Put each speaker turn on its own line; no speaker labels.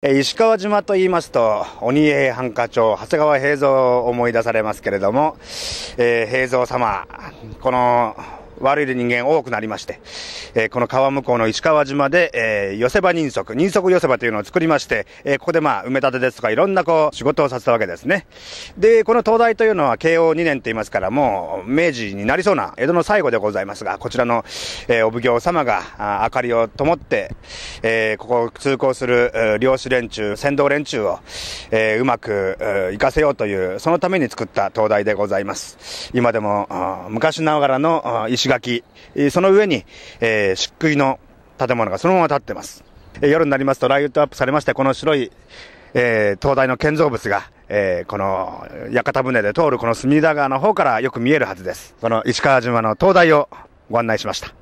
石川島と言いますと、鬼平半課長、長谷川平蔵を思い出されますけれども、えー、平蔵様、この悪い人間多くなりまして、えー、この川向こうの石川島で、えー、寄せ場人足、人足寄せ場というのを作りまして、えー、ここでまあ、埋め立てですとか、いろんなこう、仕事をさせたわけですね。で、この灯台というのは慶応2年って言いますから、もう、明治になりそうな、江戸の最後でございますが、こちらの、えー、お奉行様が、あ明かりを灯って、えー、ここを通行する、漁師連中、船頭連中を、えー、うまく、えかせようという、そのために作った灯台でございます。今でも、昔ながらの石垣、その上に、えー、漆喰の建物がそのまま建ってます。夜になりますとライトアップされまして、この白い、えー、灯台の建造物が、えー、この屋形船で通るこの隅田川の方からよく見えるはずです。この石川島の灯台をご案内しました。